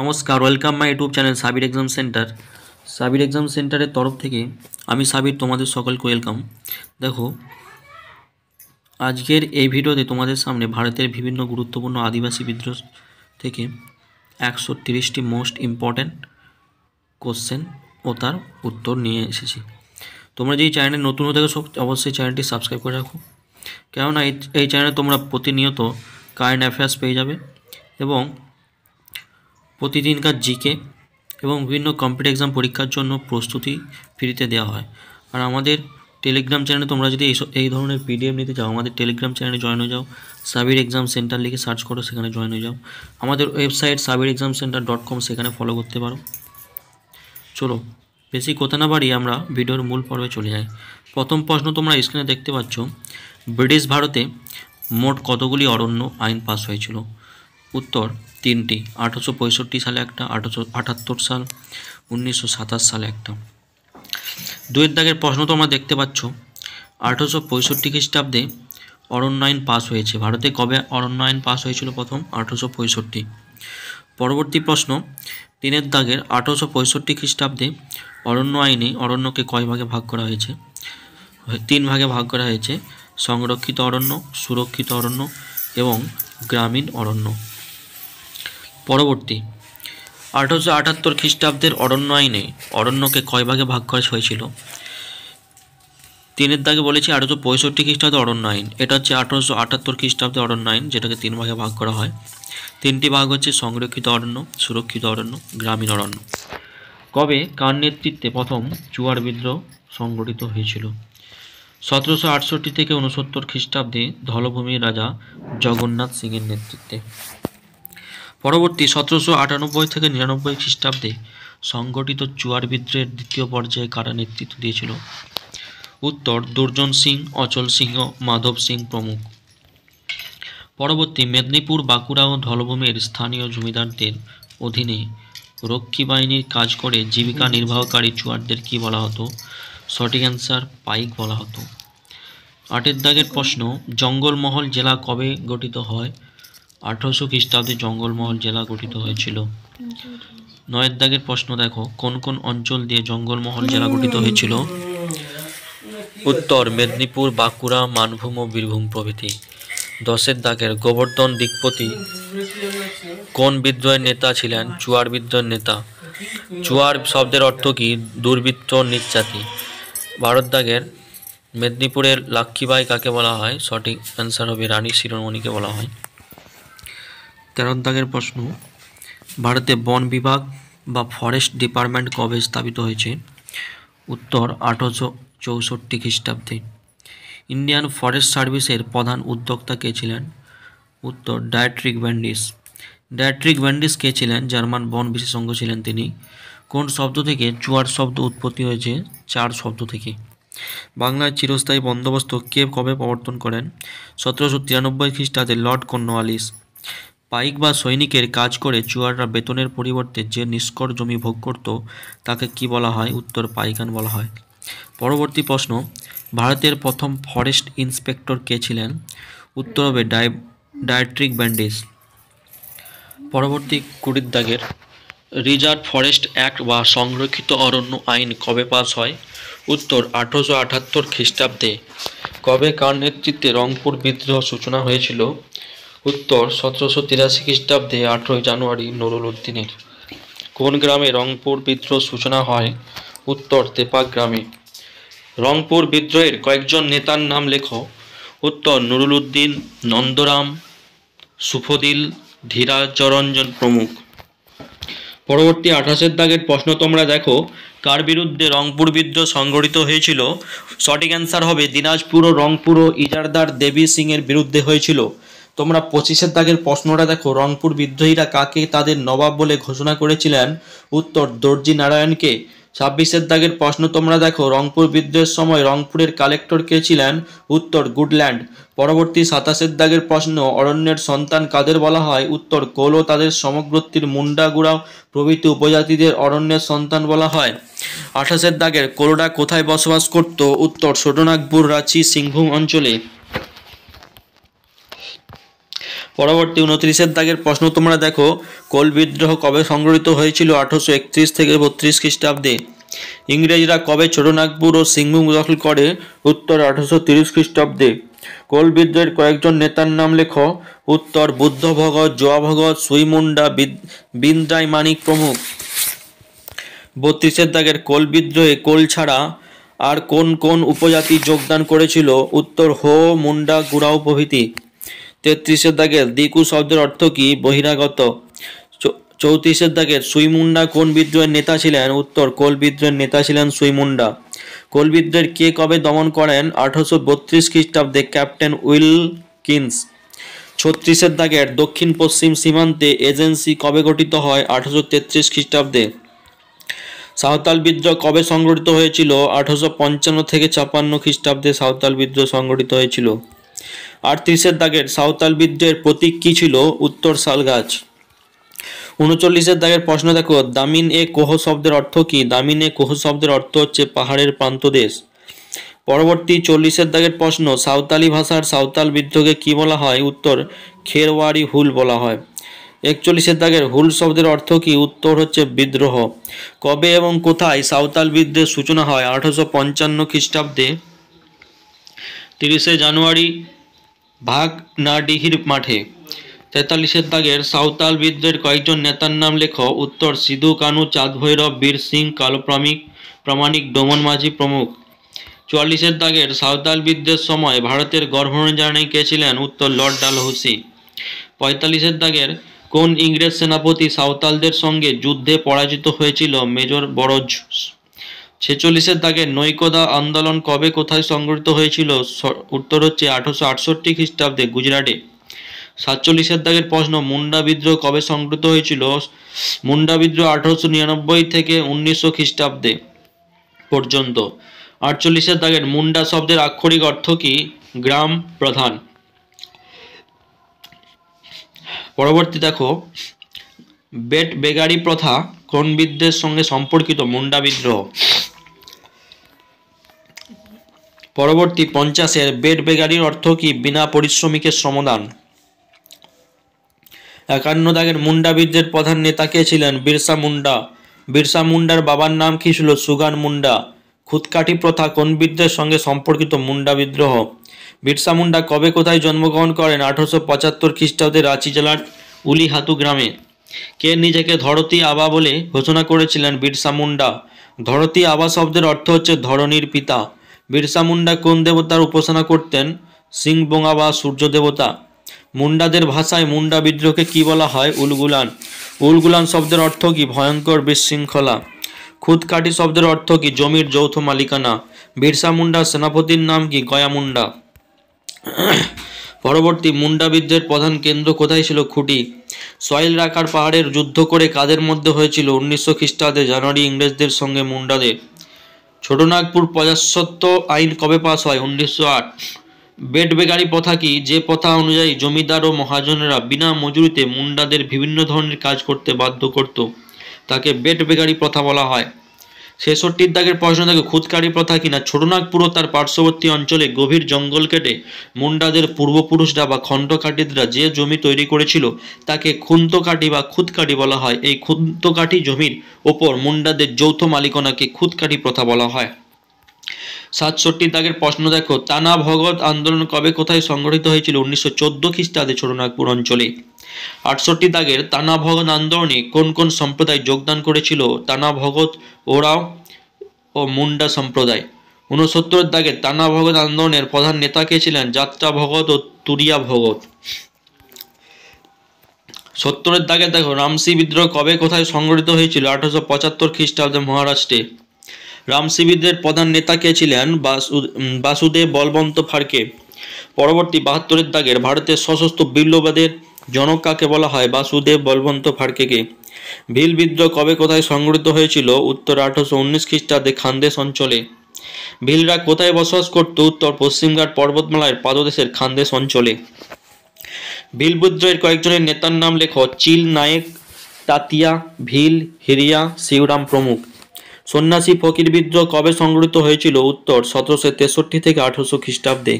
নমস্কার welcome my YouTube channel Sabir exam centre Sabir exam সেন্টারের তরফ থেকে আমি সাবির তোমাদের সকলকে ওয়েলকাম দেখো আজকের এই ভিডিওতে তোমাদের সামনে ভারতের বিভিন্ন গুরুত্বপূর্ণ আদিবাসী বিদ্রোহ থেকে একশো তিরিশটি মোস্ট ইম্পর্ট্যান্ট কোশ্চেন ও তার উত্তর নিয়ে এসেছি তোমরা যেই চ্যানেলে নতুন হয়ে থাকো সব অবশ্যই চ্যানেলটি সাবস্ক্রাইব করে রাখো কেননা এই চ্যানেলে তোমরা প্রতিনিয়ত কারেন্ট অ্যাফেয়ার্স পেয়ে যাবে এবং প্রতিদিনকার জিকে এবং বিভিন্ন কম্পিটিভ এক্সাম পরীক্ষার জন্য প্রস্তুতি ফ্রিতে দেওয়া হয় আর আমাদের টেলিগ্রাম চ্যানেলে তোমরা যদি এইসব এই ধরনের পিডিএফ নিতে চাও আমাদের টেলিগ্রাম চ্যানেলে জয়েন হয়ে যাও সাবির এক্সাম সেন্টার লিখে সার্চ করো সেখানে জয়েন হয়ে যাও আমাদের website Sabir exam centre dot com সেখানে ফলো করতে পারো চলো বেশি কথা না বাড়িয়ে আমরা ভিডিওর মূল পর্বে চলে যাই প্রথম প্রশ্ন তোমরা স্ক্রিনে দেখতে পাচ্ছ ব্রিটিশ ভারতে মোট কতগুলি অরণ্য আইন পাস হয়েছিল উত্তর তিনটি আঠারোশো পঁয়ষট্টি সালে একটা আঠারোশো আটাত্তর সাল উনিশশো সাতাশ সালে একটা দুয়ের দাগের প্রশ্ন তোমরা দেখতে পাচ্ছ আঠারোশো পঁয়ষট্টি খ্রিস্টাব্দে অরণ্যায়ন পাস হয়েছে ভারতে কবে অরণ্যায়ন পাস হয়েছিল প্রথম আঠারোশো পঁয়ষট্টি পরবর্তী প্রশ্ন তিনের দাগের আঠারোশো পঁয়ষট্টি খ্রিস্টাব্দে অরণ্য আইনে অরণ্যকে কয় ভাগে ভাগ করা হয়েছে তিন ভাগে ভাগ করা হয়েছে সংরক্ষিত অরণ্য সুরক্ষিত অরণ্য এবং গ্রামীণ অরণ্য পরবর্তী আঠারোশো আটাত্তর খ্রিস্টাব্দের অরণ্য আইনে অরণ্যকে কয় ভাগে ভাগ করা হয়েছিল তিনের দাগে বলেছি আঠারোশো পঁয়ষট্টি খ্রিস্টাব্দে অরণ্য আইন এটা হচ্ছে আঠারোশো আটাত্তর খ্রিস্টাব্দে অরণ্য আইন যেটাকে তিন ভাগে ভাগ করা হয় তিনটি ভাগ হচ্ছে সংরক্ষিত অরণ্য সুরক্ষিত অরণ্য গ্রামীণ অরণ্য কবে কার নেতৃত্বে প্রথম চুয়ার বিদ্রোহ সংগঠিত হয়েছিল সতেরোশো আটষট্টি থেকে উনসত্তর খ্রিস্টাব্দে ধলভূমির রাজা জগন্নাথ সিংয়ের নেতৃত্বে পরবর্তী সতেরোশো আটানব্বই থেকে নিরানব্বই খ্রিস্টাব্দে সংগঠিত চুয়ার বিদ্রোহের দ্বিতীয় পর্যায়ে কারা নেতৃত্ব দিয়েছিল উত্তর দুর্জন সিং অচল সিংহ মাধব সিং প্রমুখ পরবর্তী মেদিনীপুর বাঁকুড়া ও ধলভূমির স্থানীয় জমিদারদের অধীনে রক্ষী বাহিনীর কাজ করে জীবিকা নির্বাহকারী চুয়ারদের কি বলা হতো সঠিক অ্যান্সার পাইক বলা হতো আটের দাগের প্রশ্ন জঙ্গলমহল জেলা কবে গঠিত হয় আঠারোশো খ্রিস্টাব্দে জঙ্গলমহল জেলা গঠিত হয়েছিল নয়ের দাগের প্রশ্ন দেখো কোন কোন অঞ্চল দিয়ে জঙ্গলমহল জেলা গঠিত হয়েছিল উত্তর মেদিনীপুর বাঁকুড়া মানভূম ও বীরভূম প্রভৃতি দশের দাগের গোবর্ধন দিকপতি কোন বিদ্রোহের নেতা ছিলেন চুয়ার বিদ্রোহের নেতা চুয়ার শব্দের অর্থ কি দুর্বৃত্ত নির্যাতি ভারত দাগের মেদিনীপুরের লাক্ষীবাই কাকে বলা হয় সঠিক অ্যান্সার হবে রানী শিরোমণিকে বলা হয় তেরো দাগের প্রশ্ন ভারতে বন বিভাগ বা ফরেস্ট ডিপার্টমেন্ট কবে স্থাপিত হয়েছে উত্তর আঠারোশো চৌষট্টি খ্রিস্টাব্দে ইন্ডিয়ান ফরেস্ট সার্ভিসের প্রধান উদ্যোক্তা কে ছিলেন উত্তর ডায়াট্রিক ভ্যান্ডিস ডায়াট্রিক ভ্যান্ডিস কে ছিলেন জার্মান বন বিশেষজ্ঞ ছিলেন তিনি কোন শব্দ থেকে চুয়ার শব্দ উৎপত্তি হয়েছে চার শব্দ থেকে বাংলার চিরস্থায়ী বন্দোবস্ত কে কবে প্রবর্তন করেন সতেরোশো তিরানব্বই খ্রিস্টাব্দে লর্ড কর্নওয়ালিস পাইক বা সৈনিকের কাজ করে চুয়াররা বেতনের পরিবর্তে যে নিষ্কর জমি ভোগ করত তাকে কি বলা হয় উত্তর পাইকান বলা হয় পরবর্তী প্রশ্ন ভারতের প্রথম ফরেস্ট ইন্সপেক্টর কে ছিলেন উত্তর হবে ডাই ডায়াট্রিক ব্যান্ডেজ পরবর্তী কুড়ির দাগের রিজার্ভ ফরেস্ট অ্যাক্ট বা সংরক্ষিত অরণ্য আইন কবে পাস হয় উত্তর আঠেরোশো আটাত্তর খ্রিস্টাব্দে কবে কার নেতৃত্বে রংপুর বিদ্রোহ সূচনা হয়েছিল উত্তর সতেরোশো তিরাশি খ্রিস্টাব্দে আঠেরোই জানুয়ারি নুরুল উদ্দিনের কোন গ্রামে রংপুর বিদ্রোহ সূচনা হয় উত্তর তেপাক গ্রামে রংপুর বিদ্রোহের কয়েকজন নেতার নাম লেখো উত্তর নুরুল উদ্দিন নন্দরাম সুফদিল ধীরাচরঞ্জন প্রমুখ পরবর্তী আঠাশের দাগের প্রশ্ন তোমরা দেখো কার বিরুদ্ধে রংপুর বিদ্রোহ সংগঠিত হয়েছিল সঠিক অ্যান্সার হবে দিনাজপুর ও রংপুর ও ইজারদার দেবী সিংয়ের বিরুদ্ধে হয়েছিল তোমরা পঁচিশের দাগের প্রশ্নটা দেখো রংপুর বিদ্রোহীরা কাকে তাদের নবাব বলে ঘোষণা করেছিলেন উত্তর দর্জি নারায়ণকে ছাব্বিশের দাগের প্রশ্ন তোমরা দেখো রংপুর বিদ্রোহের সময় রংপুরের কালেক্টর কে ছিলেন উত্তর গুডল্যান্ড পরবর্তী সাতাশের দাগের প্রশ্ন অরণ্যের সন্তান কাদের বলা হয় উত্তর কোল ও তাদের সমগ্রতির মুন্ডাগুড়া প্রভৃতি উপজাতিদের অরণ্যের সন্তান বলা হয় আঠাশের দাগের কোলোডা কোথায় বসবাস করত উত্তর ছোটনাগপুর রাঁচি সিংভূম অঞ্চলে পরবর্তী উনত্রিশের দাগের প্রশ্ন তোমরা দেখো কোল বিদ্রোহ কবে সংগঠিত হয়েছিল আঠারোশো একত্রিশ থেকে বত্রিশ খ্রিস্টাব্দে ইংরেজরা কবে ছোটনাগপুর ও সিংভূম দখল করে উত্তর আঠারোশো তিরিশ খ্রিস্টাব্দে কোল বিদ্রোহের কয়েকজন নেতার নাম লেখো উত্তর বুদ্ধ ভগত জোয়া ভগত সুইমুন্ডা বিন্দ্রাই মানিক প্রমুখ বত্রিশের দাগের কোল বিদ্রোহে কোল ছাড়া আর কোন কোন উপজাতি যোগদান করেছিল উত্তর হো মুন্ডা গুড়াও প্রভৃতি তেত্রিশের দাগের দিকু শব্দের অর্থ কি বহিরাগত চৌত্রিশের দাগের সুইমুন্ডা কোন বিদ্রোহের নেতা ছিলেন উত্তর কোল বিদ্রোহের নেতা ছিলেন সুইমুন্ডা কোল বিদ্রোহের কে কবে দমন করেন আঠারোশো বত্রিশ খ্রিস্টাব্দে ক্যাপ্টেন উইল কিন্স ছত্রিশের দাগের দক্ষিণ পশ্চিম সীমান্তে এজেন্সি কবে গঠিত হয় আঠারোশো তেত্রিশ খ্রিস্টাব্দে সাঁওতাল বিদ্রোহ কবে সংগঠিত হয়েছিল আঠারোশো পঞ্চান্ন থেকে ছাপান্ন খ্রিস্টাব্দে সাঁওতাল বিদ্রোহ সংগঠিত হয়েছিল আটত্রিশের দাগের সাঁওতাল বিদ্রোহের প্রতীক কী ছিল উত্তর শালগাছ উনচল্লিশের দাগের প্রশ্ন দেখো দামিন এ কোহ শব্দের অর্থ কি দামিন এ কোহ শব্দের অর্থ হচ্ছে পাহাড়ের প্রান্ত দেশ পরবর্তী চল্লিশের দাগের প্রশ্ন সাঁওতালি ভাষার সাঁওতাল বিদ্রোহকে কি বলা হয় উত্তর খেরওয়ারি হুল বলা হয় একচল্লিশের দাগের হুল শব্দের অর্থ কি উত্তর হচ্ছে বিদ্রোহ কবে এবং কোথায় সাঁওতাল বিদ্রোহের সূচনা হয় আঠারোশো পঞ্চান্ন খ্রিস্টাব্দে তিরিশে জানুয়ারি ভাগনাডিহির মাঠে তেতাল্লিশের দাগের সাঁওতাল বিদ্রোহের কয়েকজন নেতার নাম লেখ উত্তর সিধু কানু চাঁদ ভৈরব বীর সিং কালপ্রামিক প্রামাণিক ডোমন মাঝি প্রমুখ চুয়াল্লিশের দাগের সাঁওতাল বিদ্রোহের সময় ভারতের গভর্নর কে ছিলেন উত্তর লর্ড হুসি পঁয়তাল্লিশের দাগের কোন ইংরেজ সেনাপতি সাঁওতালদের সঙ্গে যুদ্ধে পরাজিত হয়েছিল মেজর বড়জ ছেচল্লিশের দাগে নৈকদা আন্দোলন কবে কোথায় সংগঠিত হয়েছিল উত্তর হচ্ছে আঠারোশো আটষট্টি খ্রিস্টাব্দে গুজরাটে সাতচল্লিশের দাগের প্রশ্ন মুন্ডা বিদ্রোহ কবে সংগঠিত হয়েছিল মুন্ডা বিদ্রোহ আঠারোশো নিরানব্বই থেকে উনিশশো খ্রিস্টাব্দে পর্যন্ত আটচল্লিশের দাগের মুন্ডা শব্দের আক্ষরিক অর্থ কি গ্রাম প্রধান পরবর্তী দেখো বেট বেগারি প্রথা কোন বিদ্রোহের সঙ্গে সম্পর্কিত মুন্ডা বিদ্রোহ পরবর্তী পঞ্চাশের বেড বেগারির অর্থ কি বিনা পরিশ্রমিকের শ্রমদান একান্ন দাগের মুন্ডাবীরদের প্রধান নেতা কে ছিলেন বিরসা মুন্ডা বিরসা মুন্ডার বাবার নাম কি ছিল সুগান মুন্ডা খুদকাঠি প্রথা কোন বিদ্যের সঙ্গে সম্পর্কিত মুন্ডা বিদ্রোহ বিরসা মুন্ডা কবে কোথায় জন্মগ্রহণ করেন আঠারোশো পঁচাত্তর খ্রিস্টাব্দে রাঁচি জেলার উলিহাতু গ্রামে কে নিজেকে ধরতি আবা বলে ঘোষণা করেছিলেন বিরসা মুন্ডা ধরতি আবা শব্দের অর্থ হচ্ছে ধরনীর পিতা বিরসা মুন্ডা কোন দেবতার উপাসনা করতেন সিংবোঙা বা সূর্য দেবতা মুন্ডাদের ভাষায় মুন্ডা বিদ্রোহকে কি বলা হয় উলগুলান উলগুলান শব্দের অর্থ কি ভয়ঙ্কর বিশৃঙ্খলা খুদকাটি শব্দের অর্থ কি জমির যৌথ মালিকানা বিরসা মুন্ডা সেনাপতির নাম কি গয়া মুন্ডা পরবর্তী মুন্ডাবিদদের প্রধান কেন্দ্র কোথায় ছিল খুঁটি সয়েল রাখার পাহাড়ের যুদ্ধ করে কাদের মধ্যে হয়েছিল উনিশশো খ্রিস্টাব্দে জানুয়ারি ইংরেজদের সঙ্গে মুন্ডাদের ছোটনাগপুর প্রজাস্বত্ব আইন কবে পাস হয় উনিশশো আট বেট বেগারি প্রথা কি যে প্রথা অনুযায়ী জমিদার ও মহাজনেরা বিনা মজুরিতে মুন্ডাদের বিভিন্ন ধরনের কাজ করতে বাধ্য করত তাকে বেট বেগারি প্রথা বলা হয় ছেষট্টির দাগের প্রশ্ন থাকে খুদকারি প্রথা কিনা ছোটনাগপুর ও তার পার্শ্ববর্তী অঞ্চলে গভীর জঙ্গল কেটে মুন্ডাদের পূর্বপুরুষরা বা খণ্ডকাঠিতরা যে জমি তৈরি করেছিল তাকে খুন্তকাটি বা খুদকাটি বলা হয় এই খুন্তকাটি জমির ওপর মুন্ডাদের যৌথ মালিকনাকে খুদকাটি প্রথা বলা হয় সাতষট্টি দাগের প্রশ্ন দেখো টানা ভগত আন্দোলন কবে কোথায় সংগঠিত হয়েছিল উনিশশো চোদ্দ খ্রিস্টাব্দে ছোটনাগপুর অঞ্চলে আটষট্টি দাগের তানা ভগত আন্দোলনে কোন কোন সম্প্রদায় যোগদান করেছিল তানা ভগত ওরাও ও মুন্ডা সম্প্রদায় ঊনসত্তরের দাগে তানা ভগত আন্দোলনের প্রধান নেতা কে ছিলেন যাত্রা ভগত ও তুরিয়া ভগত সত্তরের দাগে দেখো রামসি বিদ্রোহ কবে কোথায় সংগঠিত হয়েছিল আঠারোশো পঁচাত্তর খ্রিস্টাব্দে মহারাষ্ট্রে রামসি বিদ্রোহের প্রধান নেতা কে ছিলেন বাসুদেব বলবন্ত ফারকে পরবর্তী বাহাত্তরের দাগের ভারতের সশস্ত্র বিপ্লবাদের জনক কাকে বলা হয় বাসুদেব বলবন্ত ফাড়কেকে ভিল বিদ্রোহ কবে কোথায় সংগঠিত হয়েছিল উত্তর আঠারোশো উনিশ খ্রিস্টাব্দে খান্দেশ অঞ্চলে ভিলরা কোথায় বসবাস করত উত্তর পশ্চিমঘাট পর্বতমালায় পাদদেশের খান্দেশ অঞ্চলে ভিল বিদ্রোহের কয়েকজনের নেতার নাম লেখ চিল নায়েক তাতিয়া ভিল হিরিয়া শিউরাম প্রমুখ সন্ন্যাসী ফকির বিদ্রোহ কবে সংগঠিত হয়েছিল উত্তর সতেরোশো তেষট্টি থেকে আঠারোশো খ্রিস্টাব্দে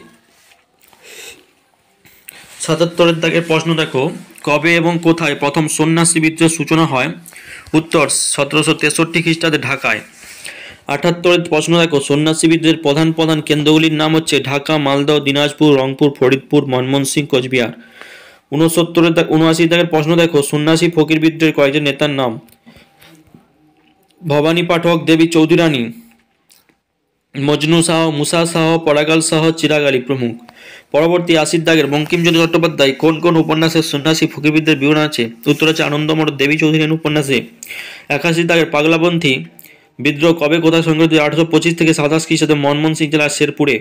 সাতাত্তরের দাগের প্রশ্ন দেখো কবে এবং কোথায় প্রথম সন্ন্যাসী বিদ্রোহের সূচনা হয় উত্তর সতেরোশো তেষট্টি খ্রিস্টাব্দে ঢাকায় আটাত্তরের প্রশ্ন দেখো সন্ন্যাসী বিদ্রোহের প্রধান প্রধান কেন্দ্রগুলির নাম হচ্ছে ঢাকা মালদহ দিনাজপুর রংপুর ফরিদপুর সিং কোচবিহার উনসত্তরের উনআশি দাগের প্রশ্ন দেখো সন্ন্যাসী ফকির বিদ্রোহের কয়েকজন নেতার নাম ভবানী পাঠক দেবী চৌধুরানী মজনু সাহ মুসা শাহ পড়াগাল সাহ চিরাগ আলী প্রমুখ পরবর্তী আশির দাগের বঙ্কিমচন্দ্র চট্টোপাধ্যায় কোন কোন উপন্যাসের সন্ন্যাসী ফকিরবিদদের বিবরণ আছে উত্তর আছে আনন্দমঠ দেবী চৌধুরীর উপন্যাসে একাশি দাগের পাগলাপন্থী বিদ্রোহ কবে কোথায় সংঘটিত আঠারোশো পঁচিশ থেকে সাতাশ খ্রিস্টাব্দে মনমোহন সিং জেলার শেরপুরে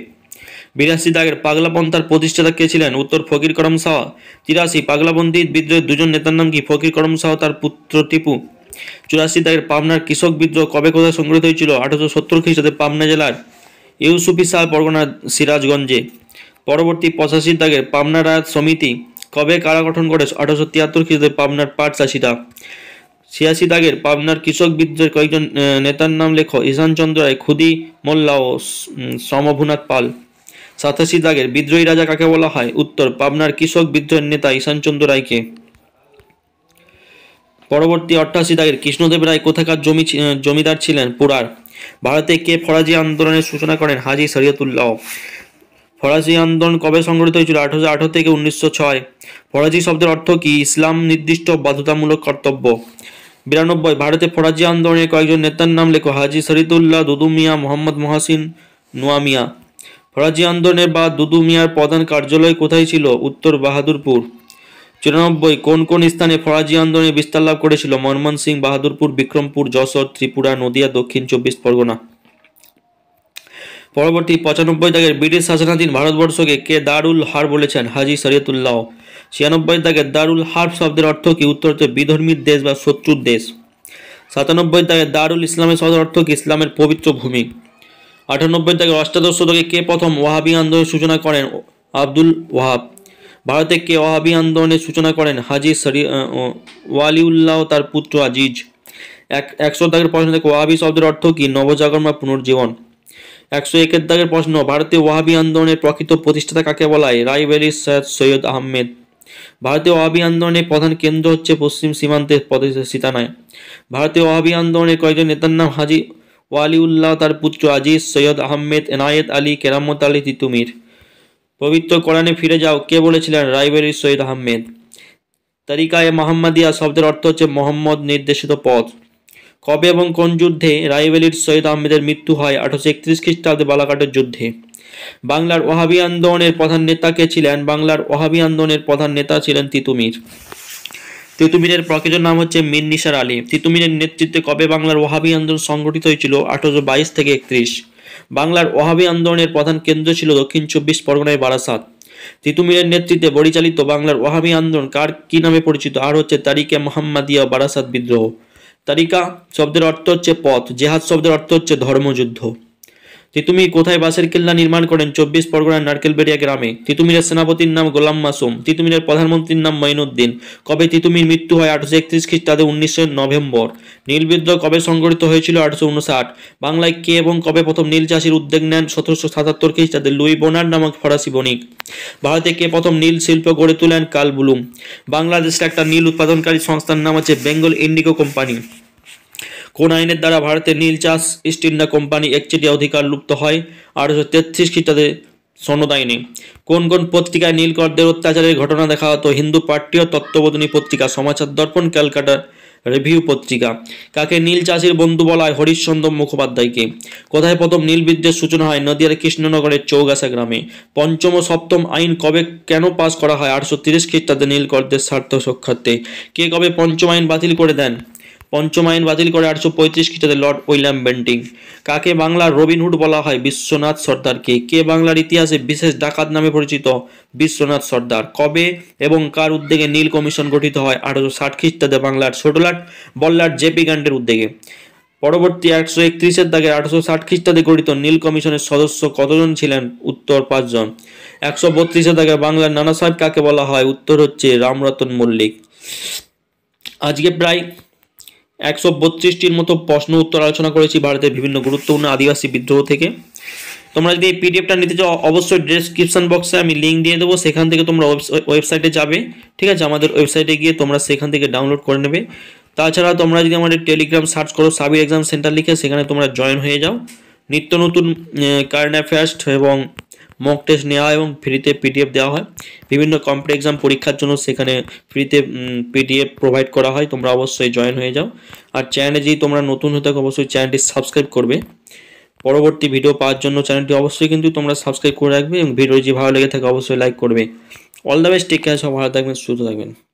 বিরাশি দাগের পাগলাপন্থার প্রতিষ্ঠাতা কে ছিলেন উত্তর ফকির করম সাহ তিরাশি পাগলাপন্থী বিদ্রোহের দুজন নেতার নাম কি ফকির করম শাহ তার পুত্র টিপু চুরাশি তারিখ পাবনার কৃষক বিদ্রোহ কবে কোথায় সংগঠিত হয়েছিল আঠারোশো সত্তর খ্রিস্টাব্দে পাবনা জেলার ইউসুফি শাহ পরগনার সিরাজগঞ্জে পরবর্তী পঁচাশি দাগের পাবনা রায়ত সমিতি কবে কারা গঠন করে আঠারোশো তিয়াত্তর খ্রিস্টাব্দে পাবনার পাট চাষিরা ছিয়াশি দাগের পাবনার কৃষক বিদ্রোহের কয়েকজন নেতার নাম লেখ চন্দ্র রায় খুদি মোল্লা ও সমভুনাথ পাল সাতাশি দাগের বিদ্রোহী রাজা কাকে বলা হয় উত্তর পাবনার কৃষক বিদ্রোহের নেতা ঈশানচন্দ্র রায়কে পরবর্তী অট্টাশি দাগের কৃষ্ণদেব রায় কোথাকার জমি জমিদার ছিলেন পুরার ভারতে কে ফরাজি আন্দোলনের সূচনা করেন হাজি শরিয়তুল্লাহ ফরাজি আন্দোলন কবে সংগঠিত হয়েছিল আঠারোশো আঠারো থেকে উনিশশো ছয় ফরাজি শব্দের অর্থ কি ইসলাম নির্দিষ্ট বাধ্যতামূলক কর্তব্য বিরানব্বই ভারতে ফরাজি আন্দোলনের কয়েকজন নেতার নাম লেখো হাজি দুদু দুদুমিয়া মোহাম্মদ মহাসিন নোয়ামিয়া ফরাজি আন্দোলনের বা দুদুমিয়ার প্রধান কার্যালয় কোথায় ছিল উত্তর বাহাদুরপুর চুরানব্বই কোন কোন স্থানে ফরাজি আন্দোলনে বিস্তার লাভ করেছিল সিং বাহাদুরপুর বিক্রমপুর যশোর ত্রিপুরা নদিয়া দক্ষিণ চব্বিশ পরগনা পরবর্তী পঁচানব্বই দাগের ব্রিটিশ শাসনাধীন ভারতবর্ষকে কে দারুল হার বলেছেন হাজি শরিয়তুল্লাহ ছিয়ানব্বই দাগে দারুল হার শব্দের অর্থ কি উত্তরতে বিধর্মীর দেশ বা শত্রুর দেশ সাতানব্বই দাগে দারুল ইসলামের শব্দের অর্থ কি ইসলামের পবিত্র ভূমি আটানব্বই দাগে অষ্টাদশ শতকে কে প্রথম ওয়াহাবি আন্দোলনের সূচনা করেন আব্দুল ওয়াহাব ভারতে কে ওয়াহাবি আন্দোলনের সূচনা করেন হাজি সরি ওয়ালিউল্লাহ তার পুত্র আজিজ এক একশো দাগের প্রশ্ন থেকে ওয়াহাবি শব্দের অর্থ কি নবজাগরণ বা পুনর্জীবন একশো একের দাগের প্রশ্ন ভারতীয় ওয়াহাবি আন্দোলনের প্রকৃত প্রতিষ্ঠাতা কাকে বলায় রায় রাইবেরি সৈয়দ সৈয়দ আহমেদ ভারতীয় ওয়াহাবি আন্দোলনের প্রধান কেন্দ্র হচ্ছে পশ্চিম সীমান্তের প্রদেশ সীতানায় ভারতীয় ওয়াহাবি আন্দোলনের কয়েকজন নেতার নাম হাজি ওয়ালিউল্লাহ তার পুত্র আজিজ সৈয়দ আহমেদ এনায়েত আলী কেরামত আলী তিতুমির পবিত্র কোরআনে ফিরে যাও কে বলেছিলেন রাইবেরি সৈয়দ আহমেদ তারিকা এ শব্দের অর্থ হচ্ছে মোহাম্মদ নির্দেশিত পথ কবে এবং কোন যুদ্ধে রাইবেলির সৈয়দ আহমেদের মৃত্যু হয় আঠারোশো একত্রিশ খ্রিস্টাব্দে বালাঘাটের যুদ্ধে বাংলার ওহাবি আন্দোলনের প্রধান নেতাকে ছিলেন বাংলার ওহাবি আন্দোলনের প্রধান নেতা ছিলেন তিতুমির তিতুমিরের প্রকৃত নাম হচ্ছে মির নিসার আলী তিতুমিরের নেতৃত্বে কবে বাংলার ওহাবি আন্দোলন সংগঠিত হয়েছিল আঠারোশো বাইশ থেকে একত্রিশ বাংলার ওহাবি আন্দোলনের প্রধান কেন্দ্র ছিল দক্ষিণ চব্বিশ পরগনায় বারাসাত তিতুমিরের নেতৃত্বে পরিচালিত বাংলার ওহাবি আন্দোলন কার কি নামে পরিচিত আর হচ্ছে তারিকা মোহাম্মদিয়া বারাসাত বিদ্রোহ তারিকা শব্দের অর্থ হচ্ছে পথ জেহাদ শব্দের অর্থ হচ্ছে ধর্মযুদ্ধ তিতুমি কোথায় বাসের কিল্লা নির্মাণ করেন চব্বিশ পরগনার নারকেলবেড়িয়া গ্রামে তিতুমিরের সেনাপতির নাম গোলাম মাসুম তিতুমিরের প্রধানমন্ত্রীর নাম মাইনুদ্দিন কবে তিতুমির মৃত্যু হয় আটশো একত্রিশ খ্রিস্টাব্দে উনিশশো নভেম্বর নীলবিদ্রোহ কবে সংগঠিত হয়েছিল আটশো উনষাট বাংলায় কে এবং কবে প্রথম নীল চাষির উদ্যোগ নেন সতেরোশো সাতাত্তর খ্রিস্টাব্দে লুই বোনার নামক ফরাসি বণিক ভারতে কে প্রথম নীল শিল্প গড়ে তোলেন কালবুলুম বাংলাদেশের একটা নীল উৎপাদনকারী সংস্থার নাম আছে বেঙ্গল ইন্ডিগো কোম্পানি কোন আইনের দ্বারা ভারতে নীল চাষ ইস্ট ইন্ডিয়া কোম্পানি একচেটিয়া অধিকার লুপ্ত হয় আঠারোশো তেত্রিশ খ্রিস্টাব্দে সনদ আইনে কোন কোন পত্রিকায় নীলকরদের অত্যাচারের ঘটনা দেখা হতো হিন্দু পার্টি ও তত্ত্ববোধনী পত্রিকা সমাচার দর্পণ ক্যালকাটার রিভিউ পত্রিকা কাকে নীল চাষির বন্ধু বলায় হরিশ্চন্দ্র মুখোপাধ্যায়কে কোথায় প্রথম নীল সূচনা হয় নদিয়ার কৃষ্ণনগরের চৌগাছা গ্রামে পঞ্চম ও সপ্তম আইন কবে কেন পাস করা হয় আটশো তিরিশ খ্রিস্টাব্দে নীলকরদের স্বার্থ সক্ষার্থে কে কবে পঞ্চম আইন বাতিল করে দেন পঞ্চম আইন বাতিল করে আটশো পঁয়ত্রিশ খ্রিস্টাব্দে লর্ড উইলিয়াম বেন্টিং কাকে বাংলার রবিনহুড বলা হয় বিশ্বনাথ সর্দারকে কে বাংলার ইতিহাসে বিশেষ ডাকাত নামে পরিচিত বিশ্বনাথ সর্দার কবে এবং কার উদ্যোগে নীল কমিশন গঠিত হয় আঠারোশো ষাট খ্রিস্টাব্দে বাংলার ছোটলাট বল্লার জেপি গান্ডের উদ্যোগে পরবর্তী একশো একত্রিশের দাগে আঠারোশো ষাট খ্রিস্টাব্দে গঠিত নীল কমিশনের সদস্য কতজন ছিলেন উত্তর পাঁচজন একশো বত্রিশের দাগে বাংলার নানা সাহেব কাকে বলা হয় উত্তর হচ্ছে রামরতন মল্লিক আজকে প্রায় একশো বত্রিশটির মতো প্রশ্ন উত্তর আলোচনা করেছি ভারতের বিভিন্ন গুরুত্বপূর্ণ আদিবাসী বিদ্রোহ থেকে তোমরা যদি এই পিডিএফটা নিতে চাও অবশ্যই ডিসক্রিপশান বক্সে আমি লিঙ্ক দিয়ে দেবো সেখান থেকে তোমরা ওয়েবসাইটে যাবে ঠিক আছে আমাদের ওয়েবসাইটে গিয়ে তোমরা সেখান থেকে ডাউনলোড করে নেবে তাছাড়া তোমরা যদি আমাদের টেলিগ্রাম সার্চ করো সাবির এক্সাম সেন্টার লিখে সেখানে তোমরা জয়েন হয়ে যাও নিত্য নতুন কারেন্ট অ্যাফেয়ার্স এবং মক টেস্ট নেওয়া এবং ফ্রিতে পিডিএফ দেওয়া হয় বিভিন্ন কম্পিট এক্সাম পরীক্ষার জন্য সেখানে ফ্রিতে পিডিএফ প্রোভাইড করা হয় তোমরা অবশ্যই জয়েন হয়ে যাও আর চ্যানেলে যদি তোমরা নতুন হয়ে থাকো অবশ্যই চ্যানেলটি সাবস্ক্রাইব করবে পরবর্তী ভিডিও পাওয়ার জন্য চ্যানেলটি অবশ্যই কিন্তু তোমরা সাবস্ক্রাইব করে রাখবে এবং ভিডিও যদি ভালো লেগে থাকে অবশ্যই লাইক করবে all the best take care সব ভালো থাকবেন সুস্থ থাকবেন